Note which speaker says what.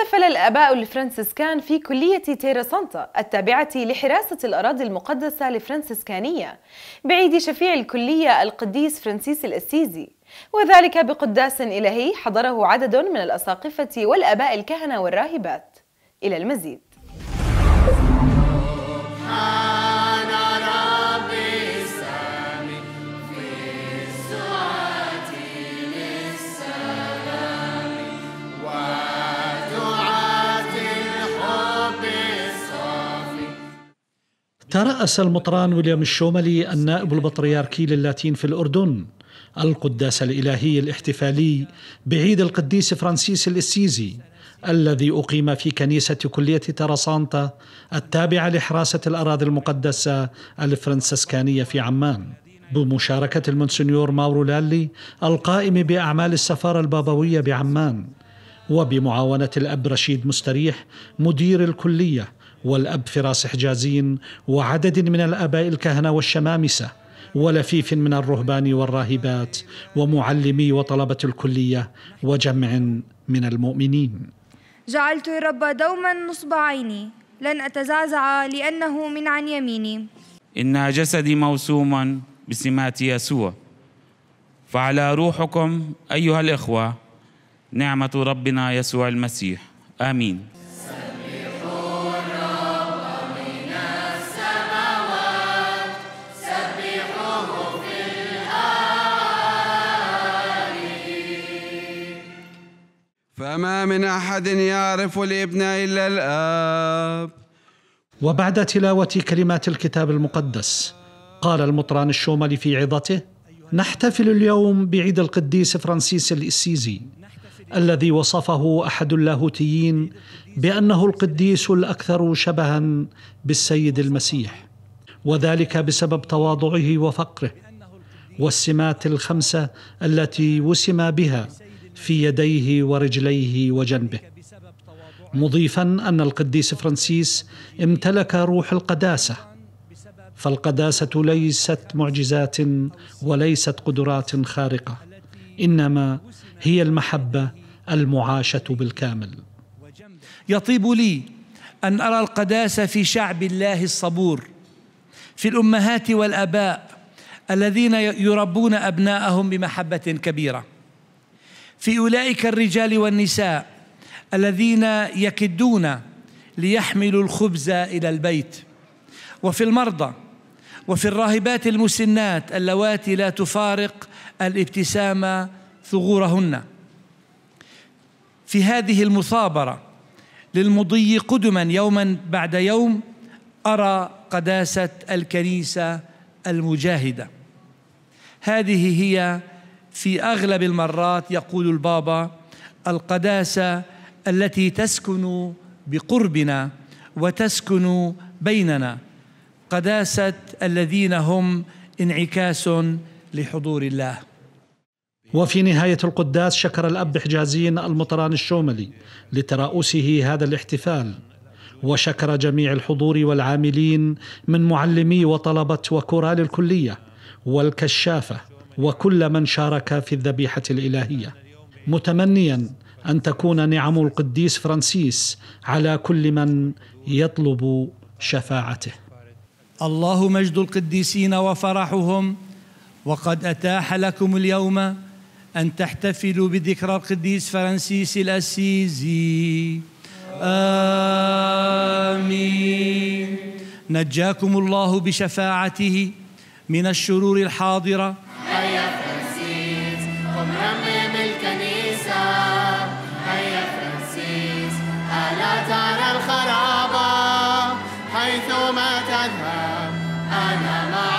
Speaker 1: احتفل الآباء الفرنسيسكان في كلية تيرا سانتا التابعة لحراسة الأراضي المقدسة الفرنسيسكانية بعيد شفيع الكلية القديس فرانسيس الأسيزي وذلك بقداس إلهي حضره عدد من الأساقفة والآباء الكهنة والراهبات إلى المزيد
Speaker 2: ترأس المطران ويليام الشوملي النائب البطريركي للاتين في الأردن القداس الإلهي الاحتفالي بعيد القديس فرانسيس الأسيزي الذي أقيم في كنيسة كلية تراسانتا التابعة لحراسة الأراضي المقدسة الفرنسسكانية في عمان بمشاركة المونسنيور ماورو لالي القائم بأعمال السفارة البابوية بعمان وبمعاونة الأب رشيد مستريح مدير الكلية والأب فراس حجازين وعدد من الآباء الكهنة والشمامسة ولفيف من الرهبان والراهبات ومعلمي وطلبة الكلية وجمع من المؤمنين
Speaker 1: جعلت الرب دوما نصب عيني لن أتزعزع لأنه من عن يميني
Speaker 2: إن جسدي موسوما بسمات يسوع فعلى روحكم أيها الإخوة نعمة ربنا يسوع المسيح آمين
Speaker 1: وما من احد
Speaker 2: يعرف الابن الا الاب وبعد تلاوه كلمات الكتاب المقدس قال المطران الشوملي في عظته نحتفل اليوم بعيد القديس فرانسيس الاسيزي الذي وصفه احد اللاهوتيين بانه القديس الاكثر شبها بالسيد المسيح وذلك بسبب تواضعه وفقره والسمات الخمسه التي وسم بها في يديه ورجليه وجنبه مضيفا ان القديس فرانسيس امتلك روح القداسه فالقداسه ليست معجزات وليست قدرات خارقه انما هي المحبه المعاشه بالكامل
Speaker 1: يطيب لي ان ارى القداسه في شعب الله الصبور في الامهات والاباء الذين يربون ابناءهم بمحبه كبيره في أولئك الرجال والنساء الذين يكدون ليحملوا الخبز إلى البيت وفي المرضى وفي الراهبات المسنات اللواتي لا تفارق الابتسامة ثغورهن في هذه المثابرة للمضي قدما يوما بعد يوم أرى قداسة الكنيسة المجاهدة هذه هي في اغلب المرات يقول البابا القداسه التي تسكن بقربنا وتسكن بيننا قداسه الذين هم انعكاس لحضور الله وفي نهاية القداس شكر الأب حجازين المطران
Speaker 2: الشوملي لتراؤسه هذا الاحتفال وشكر جميع الحضور والعاملين من معلمي وطلبة وكورال الكلية والكشافة وكل من شارك في الذبيحه الالهيه متمنيا ان تكون نعم القديس فرانسيس على كل من يطلب
Speaker 1: شفاعته الله مجد القديسين وفرحهم وقد اتاح لكم اليوم ان تحتفلوا بذكرى القديس فرانسيس الاسيزي امين نجاكم الله بشفاعته من الشرور الحاضره
Speaker 2: حيثما تذهب أنا معك